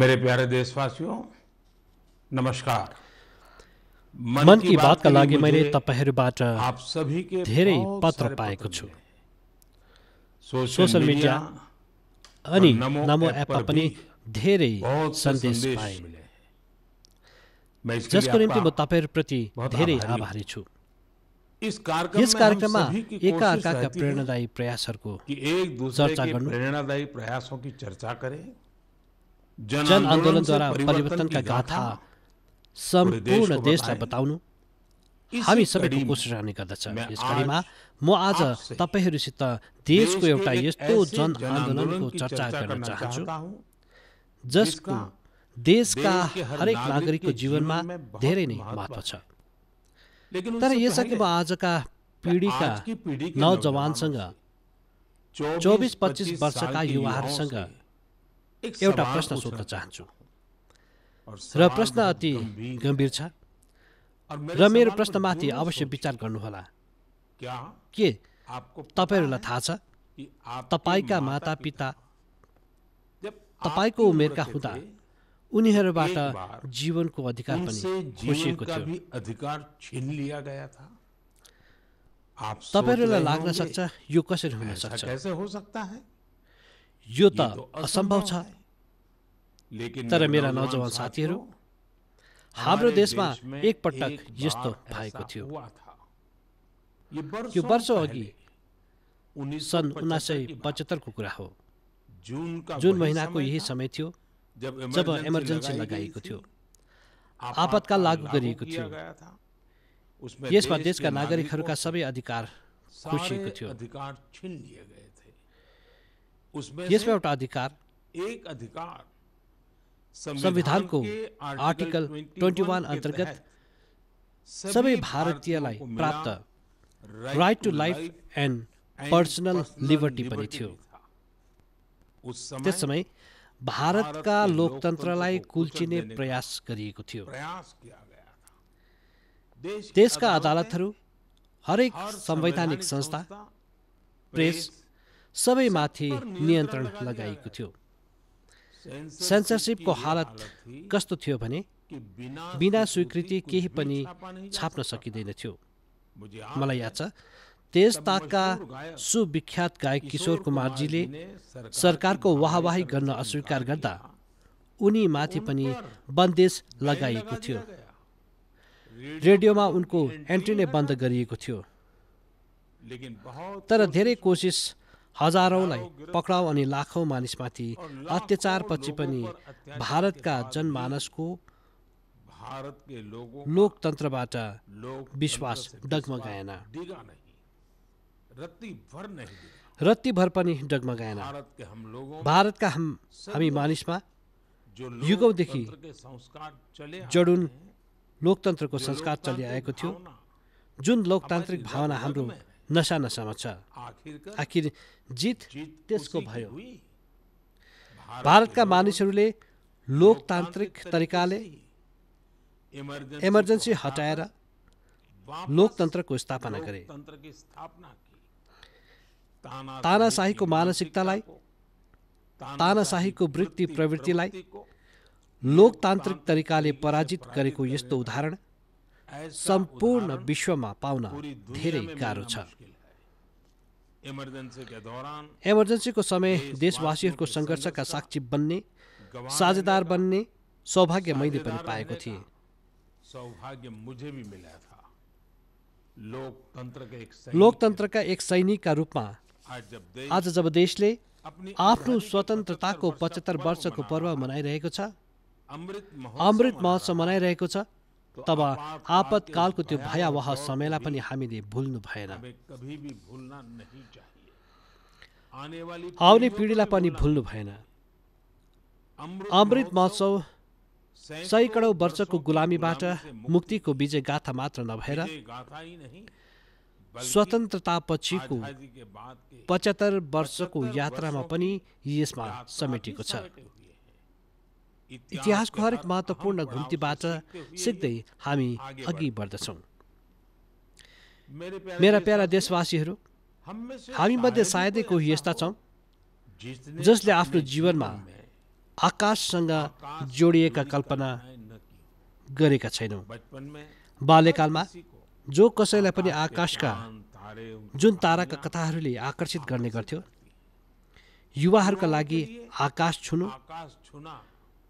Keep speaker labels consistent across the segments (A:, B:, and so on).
A: मेरे प्यारे देशवासियों नमस्कार मन, मन की का लागि मैले तपाईँहरूबाट धेरै पत्र पाएको छु
B: सोसल मिडिया अनि नमो एपमा पनि धेरै सन्देश जसको निम्ति म तपाईँहरूप्रति धेरै आभारी छु
A: यस कार्यक्रममा एका अर्काका प्रेरणादायी प्रयासहरूको चर्चा गर्नु प्रेरणादायी प्रयासको चर्चा गरे
B: जन जनआन्दोलनद्वारा परिवर्तनका गाथा
A: सम्पूर्ण देशलाई
B: बताउनु हामी सबैको कोसिस रहने गर्दछ यस घडीमा म आज तपाईँहरूसित देशको एउटा यस्तो जनआन्दोलनको चर्चा गर्न चाहन्छु जसको देशका हरेक नागरिकको जीवनमा धेरै नै महत्त्व छ तर यसअघि म आजका पिँढीका नौजवानसँग चौबिस पच्चिस वर्षका युवाहरूसँग एउटा प्रश्न सोध्न चाहन्छु र प्रश्न अति गम्भीर छ र मेरो प्रश्नमाथि अवश्य विचार गर्नुहोला के तपाईँहरूलाई थाहा छ तपाईँका मातापिता तपाईँको उमेरका हुँदा उनीहरूबाट जीवनको अधिकार पनि खोसिएको
A: थियो
B: तपाईँहरूलाई लाग्न सक्छ यो कसरी हुन सक्छ यो त असम्भव छ तर मेरा नौजवान साथीहरू हाम्रो देशमा एकपटक यस्तो भएको थियो
A: यो वर्ष अघि
B: सन् उन्नाइस सय पचहत्तरको कुरा हो जुन महिनाको यही समय थियो जब इमर्जेन्सी लगाइएको थियो आपतकाल लागू गरिएको थियो
A: यसमा देशका नागरिकहरूका
B: सबै अधिकार खुसिएको थियो उसमें उठा अधिकार
A: एक अधिकार संविधान को आर्टिकल 21 अंतर्गत सबै भारतीयलाई
B: प्राप्त
A: right to life
B: and personal liberty पनि थियो
A: त्यस समय भारत भारतका लोकतन्त्रलाई कुल्चिने प्रयास गरिएको थियो देशका
B: अदालतहरू हरेक संवैधानिक संस्था प्रेस सबैमाथि नियन्त्रण लगाइएको थियो सेन्सरसिपको हालत कस्तो थियो भने बिना स्वीकृति केही पनि छाप्न सकिँदैन थियो मलाई याद छ तेज ताकका सुविख्यात गायक किशोर कुमारजीले सरकारको वाहवाही गर्न अस्वीकार गर्दा उनीमाथि पनि बन्देज लगाइएको थियो रेडियोमा उनको एन्ट्री नै बन्द गरिएको थियो तर धेरै कोसिस हजारौँलाई पक्राउ अनि लाखौँ मानिसमाथि अत्याचारपछि पनि भारतका जनमानसको लोकतन्त्रबाट विश्वास डगमगाएन रत्तीभर पनि डगमगाएन भारतका हाम हामी मानिसमा
A: युगौँदेखि जडुन
B: लोकतन्त्रको संस्कार चलिआएको थियो जुन लोकतान्त्रिक भावना हाम्रो नशा नसामा छ आखिर जित त्यसको भयो भारतका मानिसहरूले लोकतान्त्रिक तरिकाले इमर्जेन्सी हटाएर लोकतन्त्रको स्थापना गरे तानाशाहीको मानसिकतालाई तानाशाहीको वृत्ति प्रवृत्तिलाई लोकतान्त्रिक तरिकाले पराजित गरेको यस्तो उदाहरण सम्पूर्ण विश्वमा पाउन धेरै गाह्रो छ इमर्जेन्सीको समय देशवासीहरूको सङ्घर्षका साक्षी बन्ने साझेदार बन्ने सौभाग्य मैले पनि पाएको थिएँ लोकतन्त्रका एक सैनिकका रूपमा आज जब देशले आफ्नो स्वतन्त्रताको पचहत्तर वर्षको पर्व मनाइरहेको छ
A: अमृत
B: महोत्सव मनाइरहेको छ तब आपतकालको त्यो भयावह समयलाई पनि हामीले भुल्नु भएन आउने पिँढीलाई पनि भुल्नु भएन अमृत महोत्सव सैकडौँ वर्षको गुलामीबाट मुक्तिको विजय गाथा मात्र नभएर स्वतन्त्रता पछिको पचहत्तर वर्षको यात्रामा पनि यसमा समेटिएको छ इतिहासको हरेक महत्त्वपूर्ण घुम्तीबाट सिक्दै हामी अघि बढ्दछौँ मेरा प्यारा देशवासीहरू हामीमध्ये सायदै कोही यस्ता छौँ जसले आफ्नो जीवनमा आकाशसँग जोडिएका कल्पना गरेका छैनौँ बाल्यकालमा जो कसैलाई पनि आकाशका जुन ताराका कथाहरूले आकर्षित गर्ने गर्थ्यो युवाहरूका लागि आकाश छुनु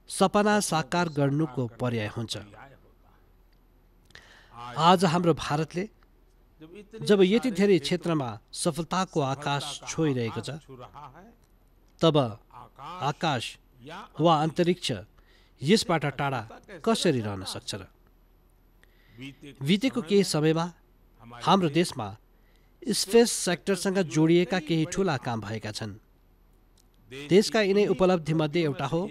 B: सपना साकार गर्नुको पर्याय हुन्छ आज हाम्रो भारतले जब यति धेरै क्षेत्रमा सफलताको आकाश छोइरहेको छ तब आकाश वा अन्तरिक्ष यसबाट टाढा कसरी रहन सक्छ र बितेको केही समयमा हाम्रो देशमा स्पेस सेक्टरसँग जोडिएका केही ठुला काम भएका छन् देशका यिनै उपलब्धिमध्ये एउटा हो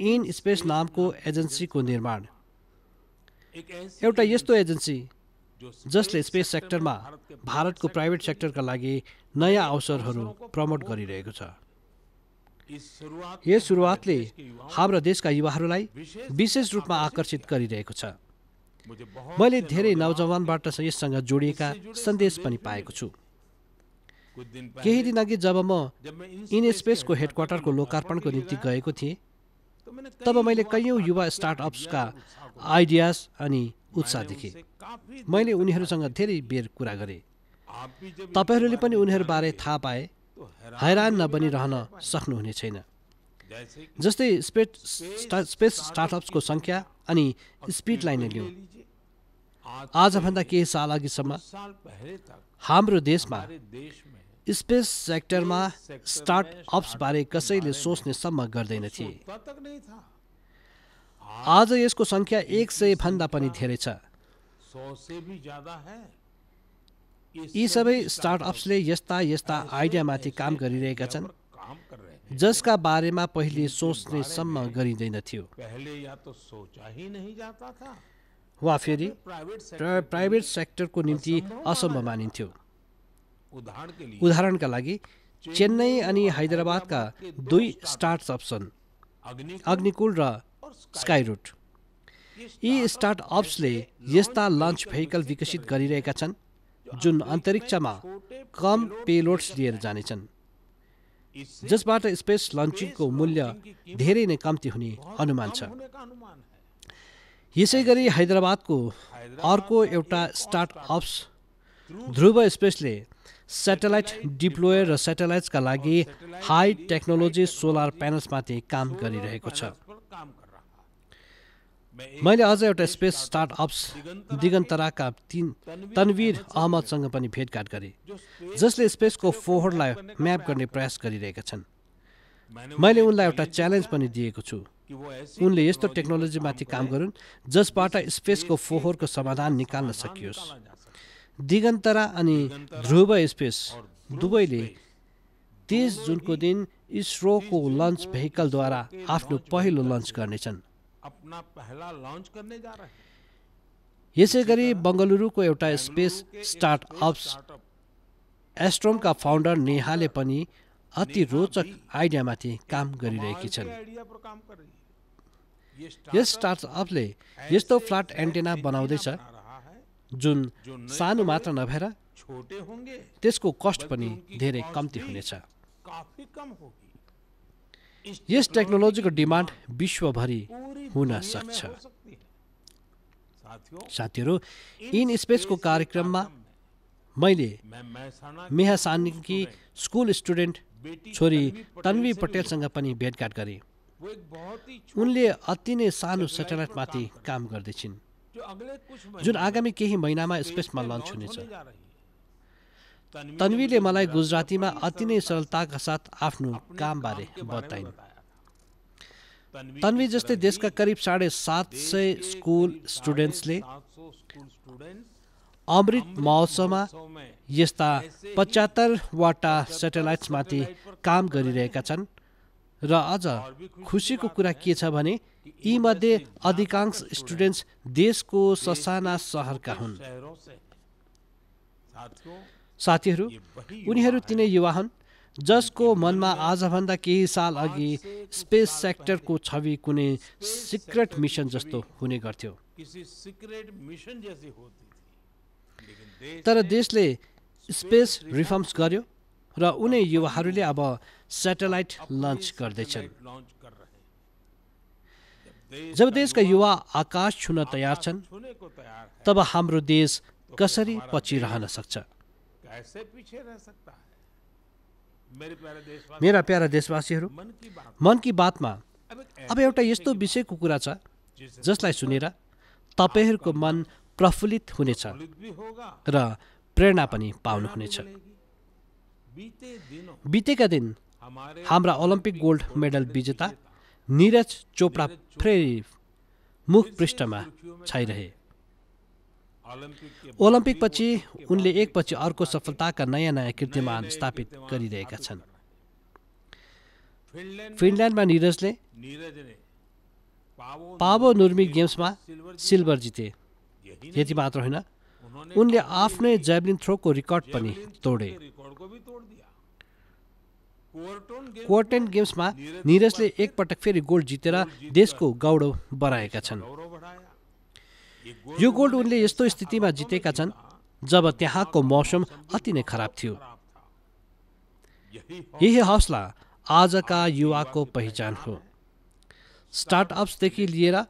B: इन स्पेस नामको एजेन्सीको निर्माण एउटा यस्तो एजेन्सी जसले स्पेस सेक्टरमा भारतको प्राइभेट सेक्टरका लागि नयाँ अवसरहरू प्रमोट गरिरहेको छ यस सुरुवातले हाम्रो देशका युवाहरूलाई विशेष रूपमा आकर्षित गरिरहेको छ मैले धेरै नौजवानबाट यससँग जोडिएका सन्देश पनि पाएको छु
A: केही
B: दिन अघि जब म इन स्पेसको हेडक्वार्टरको लोकार्पणको निम्ति गएको थिएँ तब मैले कैयौँ युवा स्टार्टअप्सका आइडियाज अनि उत्साह देखेँ मैले उनीहरूसँग धेरै बेर कुरा गरेँ तपाईँहरूले पनि उनीहरूबारे थाहा पाए हैरान नबनिरहन सक्नुहुने छैन जस्तै स्पेस स्पेस स्टार्टअप्सको सङ्ख्या अनि स्पिड लाइन लिउँ आजभन्दा केही साल अघिसम्म हाम्रो देशमा स्पेस सेक्टरमा स्टार्टअप्सबारे कसैले सोच्ने सम्म गर्दैन थिए आज यसको सङ्ख्या एक सय भन्दा पनि धेरै छ यी सबै स्टार्टअप्सले यस्ता यस्ता आइडियामाथि काम गरिरहेका छन् जसका बारेमा पहिले सोच्ने सम्म गरिँदैन थियो
A: वा फेरि प्राइभेट
B: सेक्टरको निम्ति असम्भव मानिन्थ्यो
A: उदाहरणका
B: लागि चेन्नई अनि हैदराबादका दुई अप्स छन् अग्निकुल र स्काई स्काइरुट यी स्टार्टअप्सले यस्ता लन्च भेहिकल विकसित गरिरहेका छन् जुन अन्तरिक्षमा कम पेलोड्स लिएर जानेछन् जसबाट स्पेस लन्चिङको मूल्य धेरै नै कम्ती हुने अनुमान छ यसै गरी हैदराबादको अर्को एउटा स्टार्टअप्स ध्रुव स्पेसले सेटेलाइट डिप्लोय र सेटेलाइट्सका लागि हाई टेक्नोलोजी सोलर प्यानल्समाथि काम गरिरहेको छ मैले अझ एउटा स्पेस स्टार्टअप्स दिगन्तराका तिन तनवीर अहमदसँग पनि भेटघाट गरे जसले स्पेसको फोहोरलाई म्याप गर्ने प्रयास गरिरहेका छन् मैले उनलाई एउटा च्यालेन्ज पनि दिएको छु उनले यस्तो टेक्नोलोजीमाथि काम गरून् जसबाट स्पेसको फोहोरको समाधान निकाल्न सकियोस् दिगन्तरा अनि ध्रुव स्पेस दुवैले तेस जुनको दिन इसरोको लन्च भेहिकलद्वारा आफ्नो पहिलो लन्च गर्नेछन् यसै गरी बङ्गलुरुको एउटा स्पेस स्टार्टअप्स एस्ट्रोमका फाउन्डर नेहाले पनि अति रोचक आइडियामाथि काम गरिरहेकी छन् यस स्टार्टअपले यस्तो फ्ल्याट एन्टेना बनाउँदैछ जुन सानो मात्र नभएर त्यसको कस्ट पनि धेरै कम्ती हुनेछ यस टेक्नोलोजीको डिमान्ड विश्वभरि हुन सक्छ साथीहरू इन स्पेसको कार्यक्रममा
A: मैले
B: सानकी स्कुल स्टुडेन्ट छोरी तन्वी पटेलसँग पनि भेटघाट गरे उनले अति नै सानो सेटेलाइटमाथि काम गर्दैछिन् जुन आगामी केही महिनामा स्पेसमा लन्च हुनेछ तन्वीले मलाई गुजरातीमा अति नै सरलताका साथ आफ्नो कामबारे बताइन् तन्वी जस्तै देशका करिब साढे सात सय स्कुल स्टुडेन्ट्सले अमृत महोत्सवमा यस्ता पचहत्तरवटा सेटेलाइट्समाथि काम गरिरहेका छन् र अझ खुसीको कुरा के छ भने यीमध्ये अधिकांश स्टुडेन्ट्स देशको ससाना सहरका हुन्
A: साथीहरू उनीहरू
B: तिनै युवा हुन् जसको मनमा आजभन्दा केही साल अघि स्पेस सेक्टरको छवि कुनै सिक्रेट मिसन जस्तो हुने गर्थ्यो तर देशले स्पेस रिफर्म्स गर्यो र उनी युवाहरूले अब सेटेलाइट लन्च गर्दैछन् जब देशका युवा आकाश छुन तयार छन् तब हाम्रो देश कसरी पछि रहन सक्छ मेरा प्यारा देशवासीहरू मन कि बातमा अब एउटा यस्तो विषयको कुरा छ जसलाई सुनेर तपाईँहरूको मन प्रफुल्लित हुनेछ र प्रेरणा पनि पाउनुहुनेछ बितेका दिन हाम्रा ओलम्पिक गोल्ड मेडल विजेता निरज चोपडा फेरि मुख पृष्ठमा छाइरहे ओलम्पिकपछि उनले एकपछि अर्को सफलताका नयाँ नयाँ कीर्तिमान स्थापित गरिरहेका छन् फिनल्यान्डमा निरजले पावो नुर्मी गेम्समा सिल्भर जिते यति मात्र होइन उनले आफ्नै ज्याभलिन थ्रोको रेकर्ड पनि तोडे क्वार्टन गेम्समा निरजले एकपटक फेरि गोल्ड जितेर देशको गौरव बढाएका छन् यो गोल्ड उनले यस्तो स्थितिमा जितेका छन् जब त्यहाँको मौसम अति नै खराब थियो यही हौसला आजका युवाको पहिचान हो स्टार्टअप्सदेखि लिएर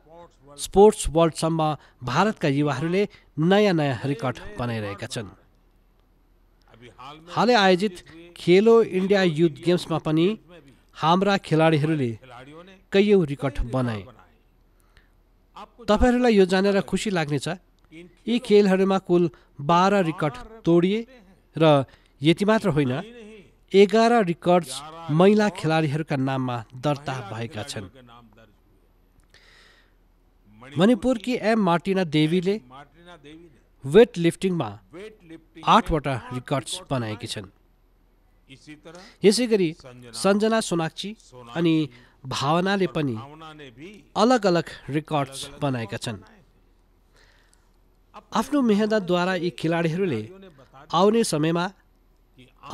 B: स्पोर्ट्स वर्ल्डसम्म भारतका युवाहरूले नयाँ नयाँ रेकर्ड बनाइरहेका छन् हालै आयोजित खेलो इन्डिया युथ गेम्समा पनि हाम्रा खेलाडीहरूले कैयौँ रिकर्ड बनाए तपाईँहरूलाई यो जानेर खुसी लाग्नेछ यी खेलहरूमा कुल बाह्र रिकर्ड तोडिए र यति मात्र होइन एघार रिकर्ड्स महिला खेलाडीहरूका नाममा दर्ता भएका छन् मणिपुरकी एम मार्टिना देवीले वेट लिफ्टिङमा आठवटा रिकर्ड्स बनाएकी छन् यसै गरी सञ्जना सोनाक्षी अनि भावनाले पनि अलग अलग रेकर्ड्स बनाएका छन् आफ्नो मेहनतद्वारा यी खेलाडीहरूले आउने समयमा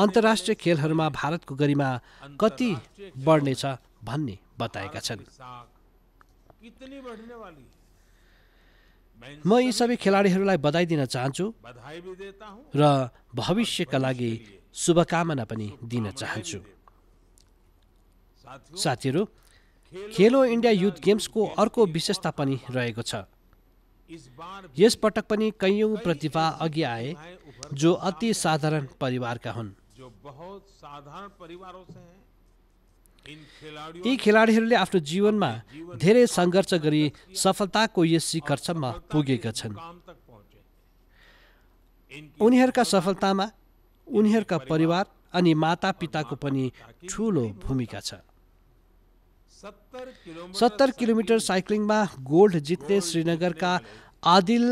B: अन्तर्राष्ट्रिय खेलहरूमा भारतको गरिमा कति बढ्नेछ भन्ने बताएका छन् म यी सबै खेलाडीहरूलाई बधाई दिन चाहन्छु र भविष्यका लागि शुभकामना पनि दिन चाहन्छु साथीहरू खेलो इन्डिया युथ गेम्सको अर्को विशेषता पनि रहेको छ यसपटक पनि कैयौँ प्रतिभा अघि आए जो अति साधारण परिवारका हुन् यी खेलाडीहरूले आफ्नो जीवनमा धेरै सङ्घर्ष गरी सफलताको यस शिखरसम्म पुगेका छन् उनीहरूका सफलतामा उनीहरूका परिवार अनि माता पिताको पनि ठुलो भूमिका छ सत्तर किलोमिटर साइक्लिङमा गोल्ड जित्ने श्रीनगरका आदिल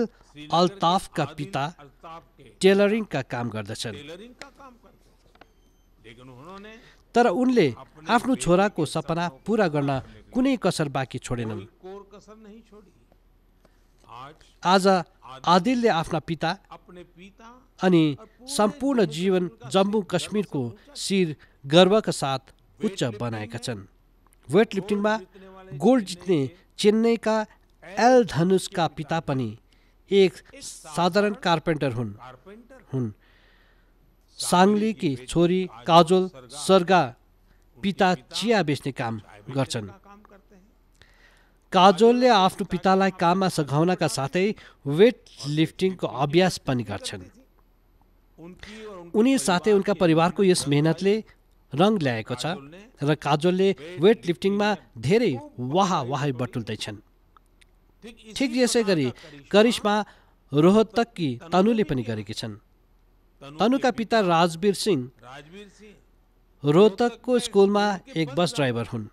B: अल्ताफका पिता टेलरिङका काम गर्दछन् तर उनले आफ्नो छोराको सपना पुरा गर्न कुनै कसर बाँकी छोडेनन् आज आदिलले आफ्ना पिता अनि सम्पूर्ण जीवन जम्मू कश्मीरको शिर गर्वका साथ उच्च बनाएका छन् वेट लिफ्टिङमा गोल्ड जित्ने चेन्नईका एल धनुषका पिता पनि एक साधारण कार्पेन्टर हुन् हुन् साङ्लीकी छोरी काजोल सर्गा पिता चिया बेच्ने काम गर्छन् काजोलले आफ्नो पितालाई काममा सघाउनका साथै वेट लिफ्टिङको अभ्यास पनि गर्छन् उनी साथै उनका परिवारको यस मेहनतले रङ ल्याएको छ र काजोलले वेट लिफ्टिङमा धेरै वाहावाही बटुल्दैछन् ठिक यसै गरी करिश्मा रोहतकी तनुले पनि गरेकी छन् पिता पिता राजवीर सिंह रोहतकको स्कुलमा एक बस ड्राइभर हुन्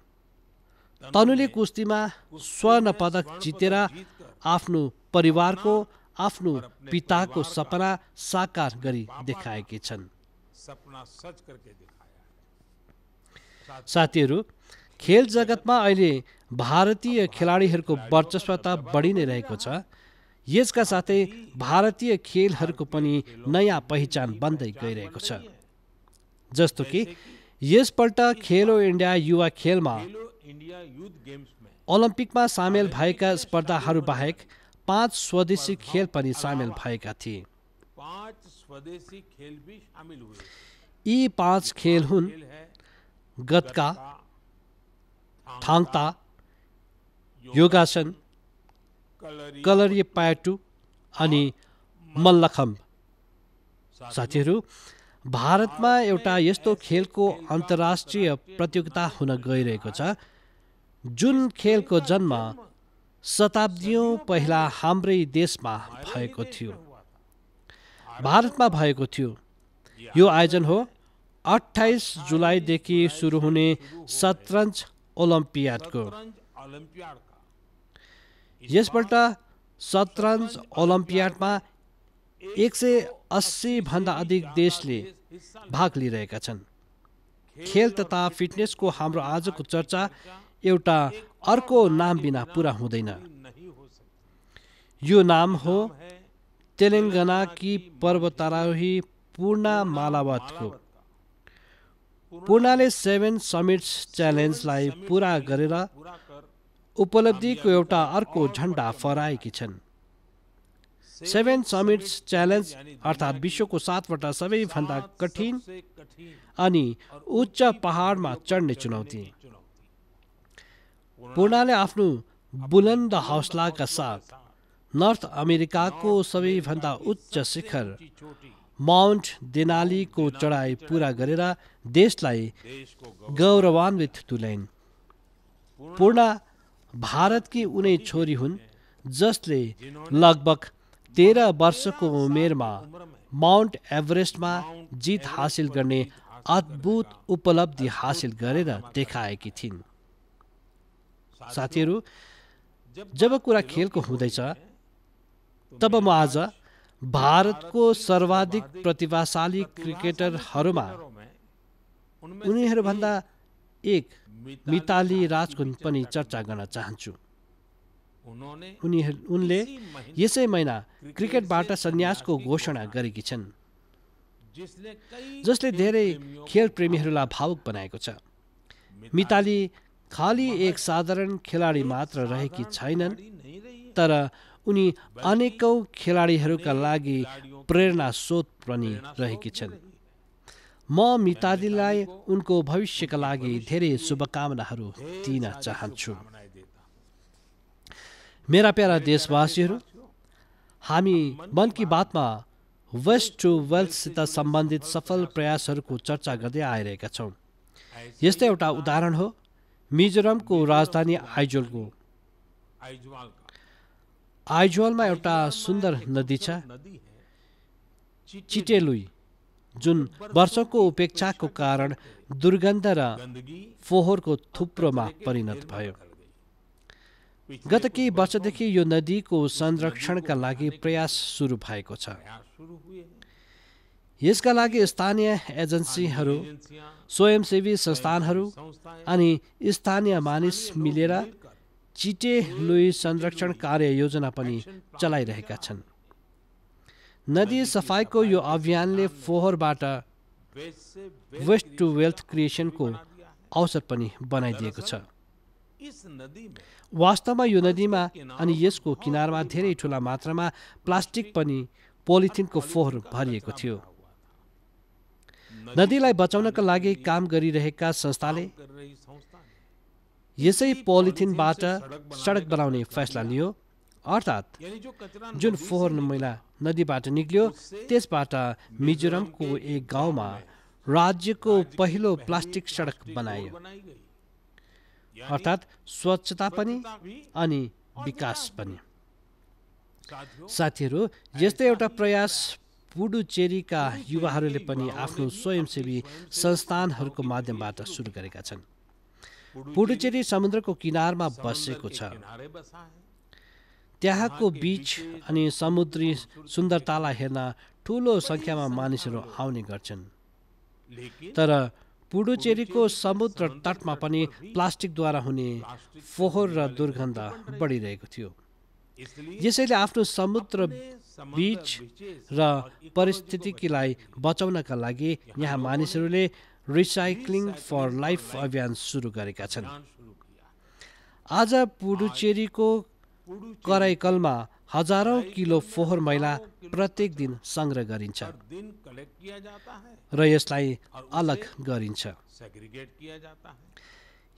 B: तनुले कुस्तीमा स्वर्ण पदक जितेर आफ्नो परिवारको आफ्नो पिताको सपना साकार गरी देखाएकी छन् साथीहरू खेल जगतमा अहिले भारतीय खेलाडीहरूको वर्चस्वता बढी नै रहेको छ यसका साथै भारतीय खेलहरूको पनि नयाँ पहिचान बन्दै गइरहेको छ जस्तो कि यसपल्ट खेलो इन्डिया युवा खेलमा ओलम्पिकमा सामेल भएका स्पर्धाहरू बाहेक पाँच स्वदेशी खेल पनि सामेल भएका
A: थिए
B: यी पाँच खेल हुन् गतका थाङता योगासन कलरियपाटु अनि मल्लखम्ब साथीहरू भारतमा एउटा यस्तो खेलको अन्तर्राष्ट्रिय प्रतियोगिता हुन गइरहेको छ जुन खेलको जन्म शताब्दियौँ पहिला हाम्रै देशमा भएको थियो भारतमा भएको थियो यो आयोजन हो अठाइस जुलाईदेखि सुरु हुने सतरञ्ज ओलम्पियाडको यसपल्ट सतरञ्ज ओलम्पियाडमा एक सय भन्दा अधिक देशले भाग लिइरहेका छन् खेल तथा फिटनेसको हाम्रो आजको चर्चा एउटा अर्को नाम बिना पुरा हुँदैन यो नाम हो कि पर्वतारोही पूर्णा मालावतको पूर्णाले सेभेन समिट्स च्यालेन्जलाई पुरा गरेर उपलब्धिको एउटा अर्को झन्डा फहराएकी छन् सेभेन समिट्स च्यालेन्ज अर्थात् विश्वको सातवटा सबैभन्दा कठिन अनि उच्च पहाडमा चढ्ने चुनौती पूर्णाले आफ्नो बुलन्द हौसलाका साथ नर्थ अमेरिकाको सबैभन्दा उच्च शिखर माउन्ट देनालीको चढाइ पुरा गरेर देशलाई गौरवान्वित तुल्याइन् पूर्णा भारतकी उनै छोरी हुन् जसले लगभग तेह्र वर्षको उमेरमा माउन्ट एभरेस्टमा जित हासिल गर्ने अद्भुत उपलब्धि हासिल गरेर देखाएकी थिइन् साथीहरू जब कुरा खेलको हुँदैछ तब म आज भारतको सर्वाधिक प्रतिभाशाली क्रिकेटरहरूमा उनीहरूभन्दा एक मिताली राजको पनि चर्चा गर्न चाहन्छु उनीहरू उनले यसै महिना क्रिकेटबाट सन्यासको घोषणा गरेकी छन् जसले धेरै खेल प्रेमीहरूलाई भावुक बनाएको छ मिताली खाली एक साधारण खेलाडी मात्र रहेकी छैनन् तर उनी अनेकौँ खेलाडीहरूका लागि प्रेरणा स्रोत पनि रहेकी छन् म मितालीलाई उनको भविष्यका लागि धेरै शुभकामनाहरू दिन चाहन्छु मेरा प्यारा देशवासीहरू हामी मन की बातमा वेस्ट टु वेल्थसित सम्बन्धित सफल प्रयासहरूको चर्चा गर्दै आइरहेका छौँ यस्तै एउटा उदाहरण हो मिजोरमको राजधानी आइजोलको आइजोलमा एउटा सुन्दर नदी छ चिटेलुई जुन वर्षको उपेक्षाको कारण दुर्गन्ध र फोहोरको थुप्रोमा परिणत भयो गत केही वर्षदेखि यो नदीको संरक्षणका लागि प्रयास सुरु भएको छ यसका लागि स्थानीय एजेन्सीहरू स्वयंसेवी संस्थानहरू अनि स्थानीय मानिस मिलेर चिटे लुई संरक्षण कार्य योजना पनि चलाइरहेका छन् नदी सफाइको यो अभियानले फोहोरबाट वेस्ट टु वेल्थ क्रिएसनको अवसर पनि बनाइदिएको छ वास्तवमा यो नदीमा अनि यसको किनारमा धेरै ठुला मात्रामा प्लास्टिक पनि पोलिथिनको फोहोर भरिएको थियो नदीलाई बचाउनका लागि काम गरिरहेका संस्थाले यसै पोलिथिनबाट सडक बनाउने फैसला लियो अर्थात् जुन फोहोर मैला नदीबाट निक्लियो त्यसबाट मिजोरमको एक गाउँमा राज्यको पहिलो प्लास्टिक सडक बनायो अर्थात् स्वच्छता पनि अनि विकास पनि साथीहरू यस्तै एउटा प्रयास पुडुचेरीका युवाहरूले पनि आफ्नो स्वयंसेवी संस्थानहरूको माध्यमबाट सुरु गरेका छन् पुडुचेरी समुद्रको किनारमा बसेको छ त्यहाँको बिच अनि समुद्री सुन्दरतालाई हेर्न ठुलो सङ्ख्यामा मानिसहरू आउने गर्छन् तर पुडुचेरीको समुद्र तटमा पनि प्लास्टिकद्वारा हुने फोहोर र दुर्गन्ध बढिरहेको थियो यसैले आफ्नो समुद्र बिच र परिस्थितिकीलाई बचाउनका लागि यहाँ मानिसहरूले रिसाइक्लिङ फर लाइफ अभियान सुरु गरेका छन् आज पुडुचेरीको कराइकलमा हजारौँ किलो फोहोर मैला प्रत्येक दिन सङ्ग्रह गरिन्छ र यसलाई अलग गरिन्छ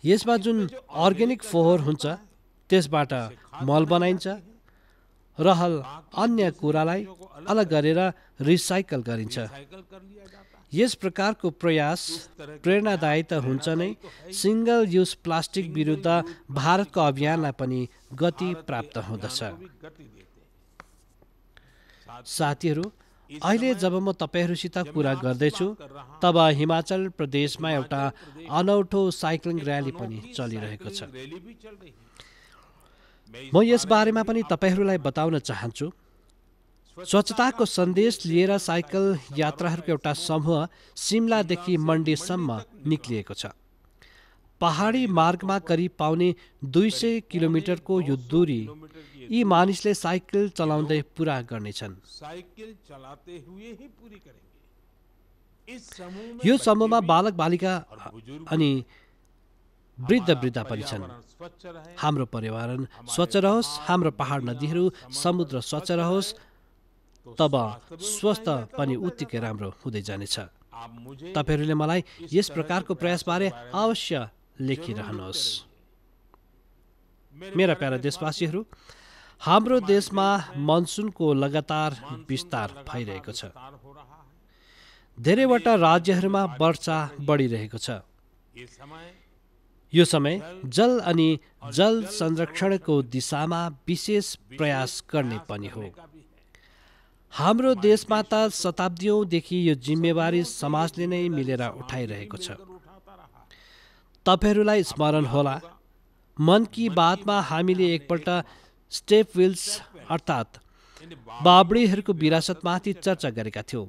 B: यसमा जुन अर्ग्यानिक फोहोर हुन्छ त्यसबाट मल बनाइन्छ रहल अन्य कुरालाई अलग गरेर रिसाइकल गरिन्छ यस प्रकारको प्रयास प्रेरणादायी त हुन्छ नै सिङ्गल युज प्लास्टिक विरुद्ध भारतको अभियानलाई पनि गति प्राप्त हुँदछ साथीहरू अहिले जब म तपाईँहरूसित कुरा गर्दैछु तब हिमाचल प्रदेशमा एउटा अनौठो साइक्लिङ र्याली पनि चलिरहेको छ म यस बारेमा पनि तपाईँहरूलाई बताउन चाहन्छु स्वच्छताको सन्देश लिएर साइकल यात्राहरूको एउटा समूह सिमलादेखि मण्डीसम्म निक्लिएको छ पहाडी मार्गमा करिब पाउने दुई सय किलोमिटरको यो दूरी यी मानिसले साइकल चलाउँदै पुरा गर्नेछन् यो समूहमा बालक बालिका अनि वृद्ध वृद्ध पनि छन् हाम्रो पर्यावरण स्वच्छ रहोस् हाम्रो पहाड नदीहरू समुद्र स्वच्छ रहोस् तब स्वस्थ पनि उत्तिकै राम्रो हुँदै जानेछ तपाईँहरूले मलाई यस प्रकारको प्रयासबारे अवश्य लेखिरहनुहोस् मेरा प्यारा देशवासीहरू हाम्रो देशमा मनसुनको लगातार विस्तार भइरहेको छ धेरैवटा राज्यहरूमा वर्षा बढिरहेको छ यो समय जल अनि जल संरक्षणको दिशामा विशेष प्रयास गर्ने पनि हो हाम्रो देशमा त शताब्दीदेखि यो जिम्मेवारी समाजले नै मिलेर उठाइरहेको छ तपाईँहरूलाई स्मरण होला मन कि बातमा हामीले एकपल्ट स्टेप विल्स अर्थात् बाबडीहरूको विरासतमाथि चर्चा गरेका थियौँ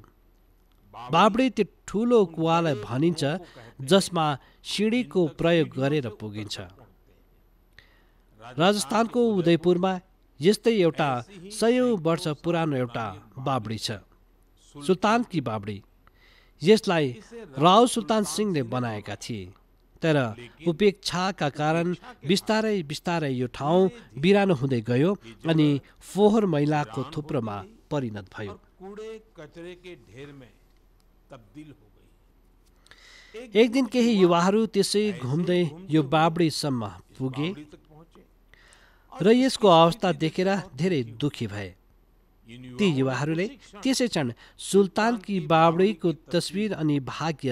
B: बाबडी त्यो ठुलो कुवालाई भनिन्छ जसमा सिँढीको प्रयोग गरेर पुगिन्छ राजस्थानको उदयपुरमा यस्तै एउटा सयौँ वर्ष पुरानो एउटा बाबडी छ सुल्तान कि बाबडी यसलाई राव सुल्तान सिंहले बनाएका थिए तर उपेक्षाका कारण बिस्तारै बिस्तारै यो ठाउँ बिरानो हुँदै गयो अनि फोहोर मैलाको थुप्रोमा परिणत भयो एक दिन केही युवाहरू त्यसै घुम्दै यो बाबडीसम्म पुगे र यसको अवस्था देखेर धेरै दुखी भए ती युवाहरूले त्यसै क्षण सुल्तान सुल्तानकी बाबडीको तस्विर अनि भाग्य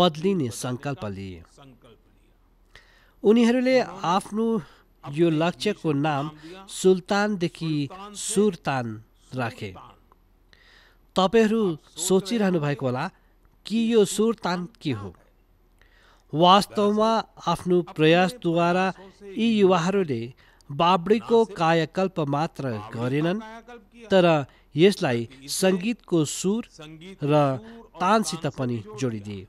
B: बदलिने सङ्कल्प लिए उनीहरूले आफ्नो यो लक्ष्यको नाम सुल्तानदेखि सुरतान राखे तपाईँहरू सोचिरहनु भएको होला कि यो सुरतान के हो वास्तवमा आफ्नो प्रयासद्वारा यी युवाहरूले बाबरीको कायकल्प मात्र गरेनन् तर यसलाई सङ्गीतको सुर र तानसित पनि जोडिदिए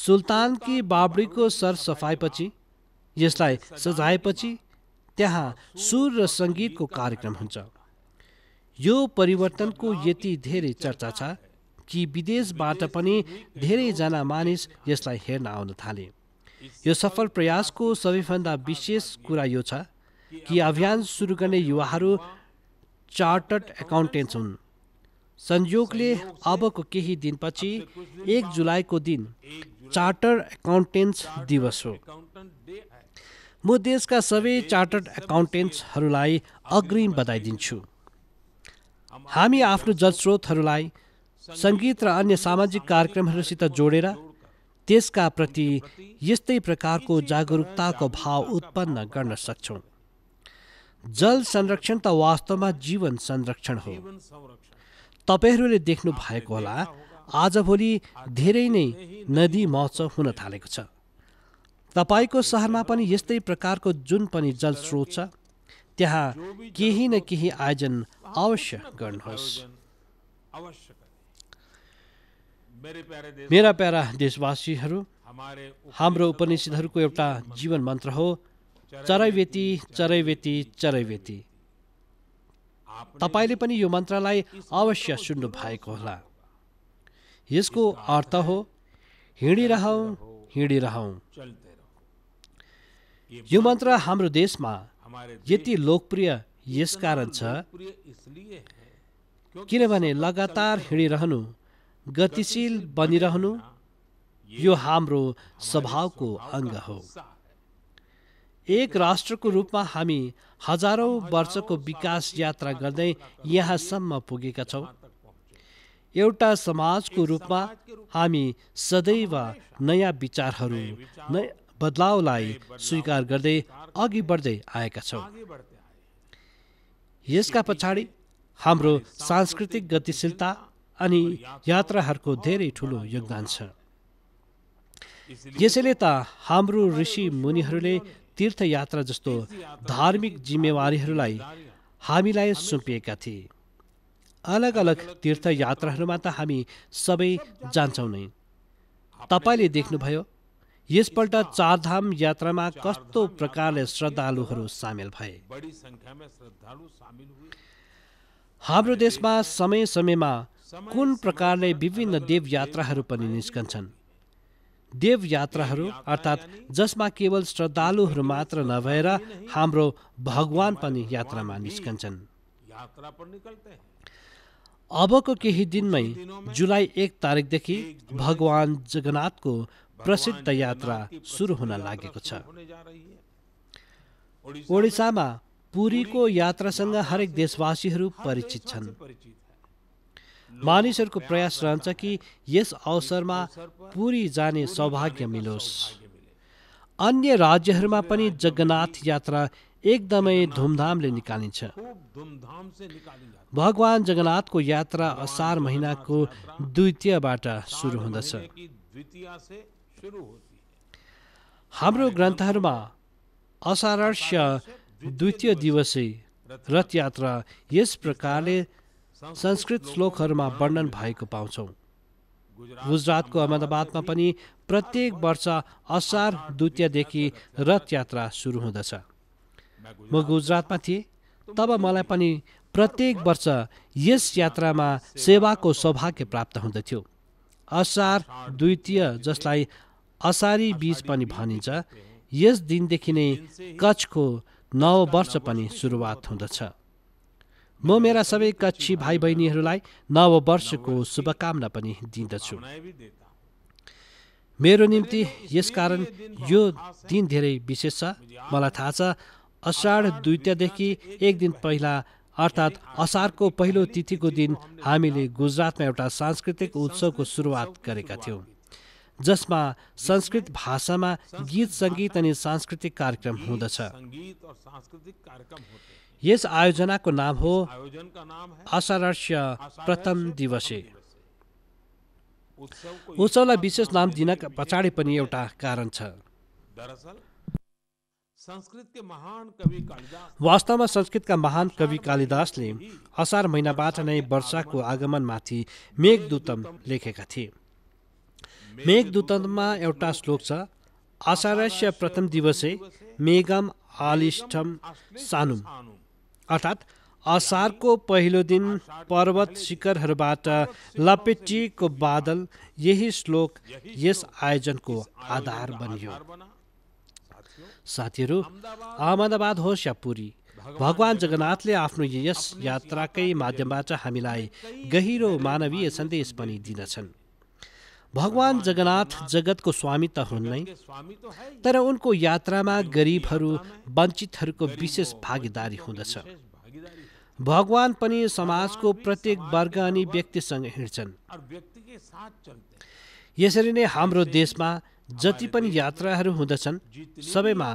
B: सुल्तानकी कि सर सरसफाइपछि यसलाई सजाएपछि त्यहाँ सुर र सङ्गीतको कार्यक्रम हुन्छ यो परिवर्तनको यति धेरै चर्चा छ कि विदेशबाट पनि धेरैजना मानिस यसलाई हेर्न आउन थाले यो सफल प्रयासको सबैभन्दा विशेष कुरा यो छ कि अभियान सुरु गर्ने युवाहरू चार्टर्ड एकाउन्टेन्ट्स हुन् संयोगले अबको केही दिनपछि एक जुलाईको दिन चार्टर एकाउन्टेन्ट्स दिवस हो म देशका सबै चार्टर्ड एकाउन्टेन्ट्सहरूलाई अग्रिम बधाई दिन्छु हामी आफ्नो जलस्रोतहरूलाई सङ्गीत र अन्य सामाजिक कार्यक्रमहरूसित जोडेर त्यसका प्रति यस्तै प्रकारको जागरुकताको भाव उत्पन्न गर्न सक्छौँ जल संरक्षण त वास्तवमा जीवन संरक्षण हो तपाईँहरूले देख्नु भएको होला आजभोलि धेरै नै नदी महोत्सव हुन थालेको छ तपाईँको सहरमा पनि यस्तै प्रकारको जुन पनि जल स्रोत छ त्यहाँ केही न केही आयोजन अवश्य गर्नुहोस् मेरा प्यारा देशवासीहरू हाम्रो उपनिषद्हरूको एउटा जीवन मन्त्र हो चरैवेती चरैवेती चरैवेती तपाईँले पनि यो मन्त्रलाई अवश्य सुन्नु भएको होला यसको अर्थ हो हिँडिरहँ हिँडिरहँ यो मन्त्र हाम्रो देशमा यति लोकप्रिय यस कारण छ किनभने लगातार हिँडिरहनु गतिशील बनिरहनु यो हाम्रो स्वभावको अङ्ग हो एक राष्ट्रको रूपमा हामी हजारौँ वर्षको विकास यात्रा गर्दै यहाँसम्म पुगेका छौँ एउटा समाजको रूपमा हामी सदैव नयाँ विचारहरू नयाँ बदलावलाई स्वीकार गर्दै अघि बढ्दै आएका छौँ यसका पछाडि हाम्रो सांस्कृतिक गतिशीलता अनि यात्राहरूको धेरै ठुलो योगदान छ यसैले त हाम्रो ऋषि मुनिहरूले तीर्थयात्रा जस्तो धार्मिक जिम्मेवारीहरूलाई हामीलाई सुम्पिएका थिए अलग अलग तीर्थयात्राहरूमा त हामी सबै जान्छौँ नै तपाईँले देख्नुभयो यसपल्ट चारधाम यात्रामा कस्तो प्रकारले श्रद्धालुहरू सामेल भए हाम्रो देशमा समय समयमा कुन प्रकारले विभिन्न देव यात्राहरू पनि निस्कन्छन् देव यात्राहरू अर्थात् जसमा केवल श्रद्धालुहरू मात्र नभएर हाम्रो भगवान पनि यात्रामा निस्कन्छन् अबको केही दिनमै जुलाई एक तारिकदेखि भगवान जगन्नाथको प्रसिद्ध यात्रा सुरु हुन लागेको छ ओडिसामा पुरीको यात्रासँग हरेक देशवासीहरू परिचित छन् मानिसहरूको प्रयास रहन्छ कि यस अवसरमा पुरी जाने सौभाग्य मिलोस् अन्य राज्यहरूमा पनि जगन्नाथ यात्रा एकदमै धुमधामले निकालिन्छ भगवान् जगन्नाथको यात्रा असार महिनाको द्वितीयबाट सुरु हुँदछ हाम्रो ग्रन्थहरूमा असारस्य द्वितीय दिवसै रथ यात्रा यस प्रकारले संस्कृत श्लोकहरूमा वर्णन भएको पाउँछौँ गुजरातको अहमदाबादमा पनि प्रत्येक वर्ष असार द्वितीयदेखि रथ यात्रा सुरु हुँदछ म गुजरातमा थिएँ तब मलाई पनि प्रत्येक वर्ष यस यात्रामा सेवाको सौभाग्य प्राप्त हुँदथ्यो असार द्वितीय जसलाई असारी बीज पनि भनिन्छ यस दिनदेखि नै कच्छको नव वर्ष पनि सुरुवात हुँदछ म मेरा सबै कक्षी भाइ बहिनीहरूलाई वर्षको शुभकामना पनि दिँदछु मेरो निम्ति यसकारण यो दिन धेरै विशेष छ मलाई थाहा छ असाढ द्वितीयदेखि एक दिन पहिला अर्थात् असारको पहिलो तिथिको दिन हामीले गुजरातमा एउटा सांस्कृतिक उत्सवको सुरुवात गरेका थियौँ जसमा संस्कृत भाषामा गीत सङ्गीत अनि सांस्कृतिक कार्यक्रम हुँदछ यस आयोजनाको नाम हो असारस्य प्रथम दिवसे उत्सवलाई विशेष नाम दिन पछाडि पनि एउटा कारण छ वास्तवमा संस्कृतका महान कवि कालिदासले असार महिनाबाट नै वर्षाको आगमनमाथि मेघदूतम लेखेका थिए मेघदूतममा एउटा श्लोक छ असारस्य प्रथम दिवसे मेघम आलिष्ठम सानुम अर्थात् असारको पहिलो दिन पर्वत शिखरहरूबाट लपेटिएको बादल यही श्लोक यस आयोजनको आधार बनियो साथीहरू अहमदाबाद होस् या पुरी भगवान जगन्नाथले आफ्नो यस यात्राकै माध्यमबाट हामीलाई गहिरो मानवीय सन्देश पनि दिनछन् भगवान जगन्नाथ जगतको स्वामी त हुन् नै तर उनको यात्रामा गरिबहरू वञ्चितहरूको विशेष भागीदारी हुँदछ भगवान पनि समाजको प्रत्येक वर्ग अनि व्यक्तिसँग हिँड्छन् यसरी नै हाम्रो देशमा जति पनि यात्राहरू हुँदछन् सबैमा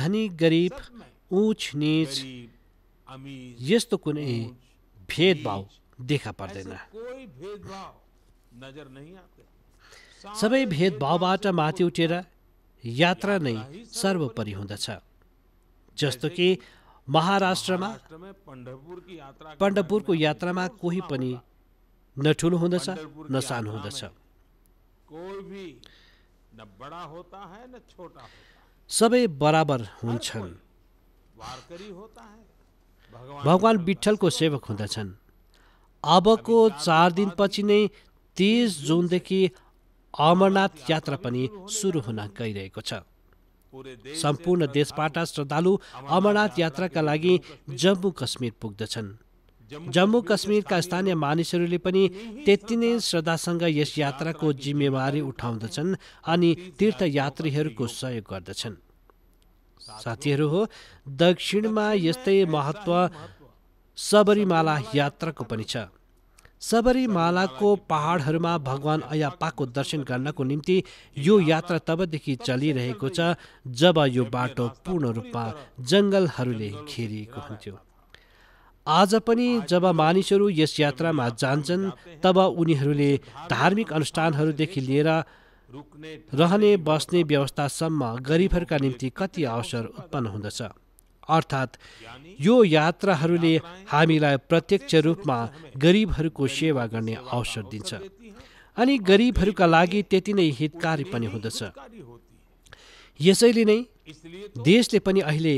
B: धनी गरिब उच निच यस्तो कुनै भेदभाव देखा पर्दैन
A: नजर नहीं आते
B: सबै भेदभावबाट माथि उठेर यात्रा नै सर्वोपरि हुँदछ जस्तो कि महाराष्ट्रमा पण्डपुरको यात्रामा कोही पनि न ठुलो हुँदछ न सानो हुँदछ सबै बराबर हुन्छन् भगवान विठ्ठलको सेवक हुँदछन् अबको चार दिनपछि नै तिस जुनदेखि अमरनाथ यात्रा पनि सुरु हुन गइरहेको छ सम्पूर्ण देशबाट श्रद्धालु अमरनाथ यात्राका लागि जम्मू कश्मीर पुग्दछन् जम्मू कश्मीरका स्थानीय मानिसहरूले पनि त्यति नै श्रद्धासँग यस यात्राको जिम्मेवारी उठाउँदछन् अनि तीर्थयात्रीहरूको सहयोग गर्दछन् साथीहरू हो दक्षिणमा यस्तै महत्त्व सबरीमाला यात्राको पनि छ सबरीमालाको पहाडहरूमा भगवान अयप्पाको दर्शन गर्नको निम्ति यो यात्रा तबदेखि चलिरहेको छ जब यो बाटो पूर्ण रूपमा जङ्गलहरूले घेरिएको हुन्थ्यो आज पनि जब मानिसहरू यस यात्रामा जान्छन् तब उनीहरूले धार्मिक अनुष्ठानहरूदेखि लिएर रहने बस्ने व्यवस्थासम्म गरिबहरूका निम्ति कति अवसर उत्पन्न हुँदछ अर्थात् यो यात्राहरूले हामीलाई प्रत्यक्ष रूपमा गरिबहरूको सेवा गर्ने अवसर दिन्छ अनि गरिबहरूका लागि त्यति नै हितकारी पनि हुँदछ यसैले नै देशले पनि अहिले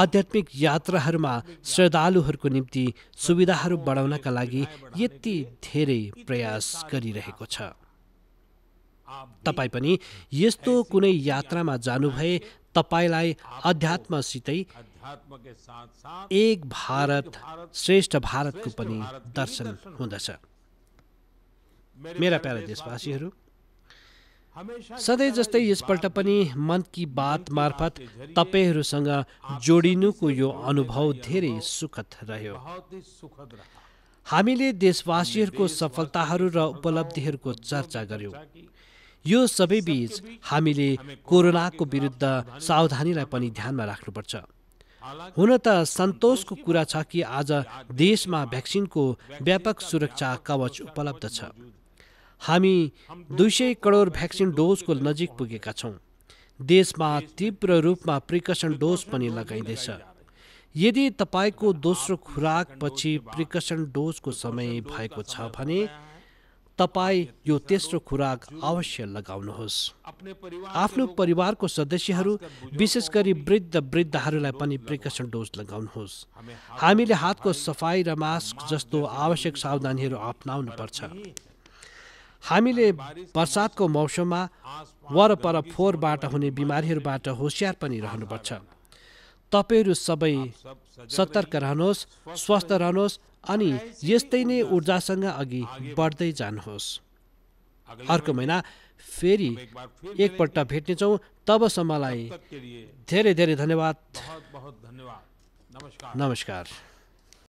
B: आध्यात्मिक यात्राहरूमा श्रद्धालुहरूको निम्ति सुविधाहरू बढाउनका लागि यति धेरै प्रयास गरिरहेको छ तपाईँ पनि यस्तो कुनै यात्रामा जानुभए तपाईँलाई अध्यात्मसितै एक भारत श्रेष्ठ भारतको पनि दर्शन हुँदछ मेरा प्यारा देशवासीहरू सधैँ जस्तै यसपल्ट पनि मन कि बात मार्फत तपाईँहरूसँग जोडिनुको यो अनुभव धेरै सुखद रह्यो हामीले देशवासीहरूको सफलताहरू र उपलब्धिहरूको चर्चा गर्यौँ यो सबैबीच हामीले कोरोनाको विरुद्ध सावधानीलाई पनि ध्यानमा राख्नुपर्छ हुन त सन्तोषको कुरा छ कि आज देशमा भ्याक्सिनको व्यापक सुरक्षा कवच उपलब्ध छ हामी दुई सय करोड भ्याक्सिन डोजको नजिक पुगेका छौँ देशमा तीव्र रूपमा प्रिकसन डोज पनि लगाइँदैछ यदि तपाईँको दोस्रो खुराकपछि प्रिकसन डोजको समय भएको छ भने तपाईँ यो तेस्रो खुराक अवश्य लगाउनुहोस् आफ्नो परिवारको सदस्यहरू विशेष गरी वृद्ध वृद्धहरूलाई पनि प्रिकसन डोज लगाउनुहोस् हामीले हातको सफाई र मास्क जस्तो आवश्यक सावधानीहरू पर्छ हामीले बर्सातको मौसममा वरपर फोहोरबाट हुने बिमारीहरूबाट होसियार पनि रहनुपर्छ तपाईँहरू सबै सतर्क रहनुहोस् स्वस्थ रहनुहोस् अनि यस्तै नै ऊर्जासँग अघि बढ्दै जानुहोस् अर्को महिना फेरि एकपल्ट भेट्नेछौँ तबसम्मलाई धेरै धेरै धन्यवाद
A: नमस्कार